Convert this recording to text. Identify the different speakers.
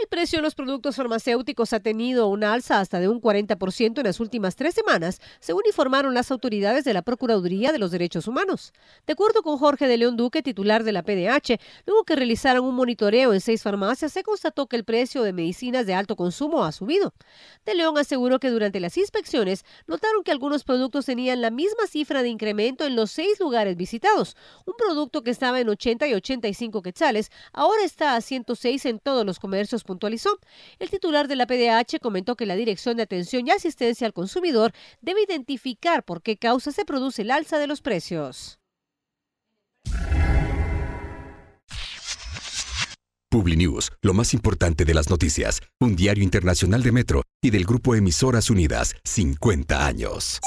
Speaker 1: El precio de los productos farmacéuticos ha tenido una alza hasta de un 40% en las últimas tres semanas, según informaron las autoridades de la Procuraduría de los Derechos Humanos. De acuerdo con Jorge de León Duque, titular de la PDH, luego que realizaron un monitoreo en seis farmacias, se constató que el precio de medicinas de alto consumo ha subido. De León aseguró que durante las inspecciones notaron que algunos productos tenían la misma cifra de incremento en los seis lugares visitados. Un producto que estaba en 80 y 85 quetzales ahora está a 106 en todos los comercios puntualizó. El titular de la PDH comentó que la Dirección de Atención y Asistencia al Consumidor debe identificar por qué causa se produce el alza de los precios.
Speaker 2: PubliNews, lo más importante de las noticias, un diario internacional de Metro y del grupo Emisoras Unidas, 50 años.